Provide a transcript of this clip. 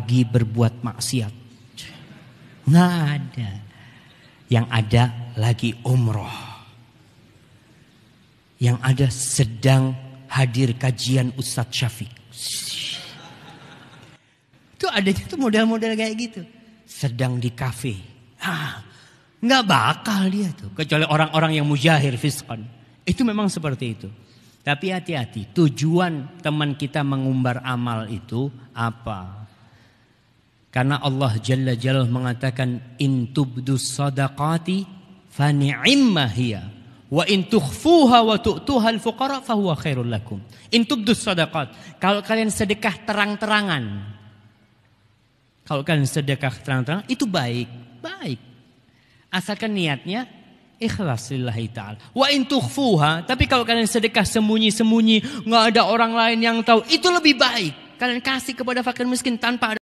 lagi berbuat maksiat. Nggak ada. Yang ada lagi umroh. Yang ada sedang hadir kajian Ustadz Syafiq. Itu adanya tuh model-model kayak gitu. Sedang di kafe. Ah, nggak bakal dia tuh. Kecuali orang-orang yang mujahir fiskon. Itu memang seperti itu. Tapi hati-hati, tujuan teman kita mengumbar amal itu apa? Karena Allah Jalla Jalla mengatakan in tubdu sadaqati fa ni'imma hiya wa in tukhfuha wa tu'tuha al-fuqara fa huwa khairul lakum. In tubdu sadaqat. Kalau kalian sedekah terang-terangan. Kalau kalian sedekah terang-terangan itu baik, baik. Asalkan niatnya ikhlas lillahi taala. Wa in tukhfuha, tapi kalau kalian sedekah sembunyi-sembunyi, nggak ada orang lain yang tahu, itu lebih baik. Kalian kasih kepada fakir miskin tanpa ada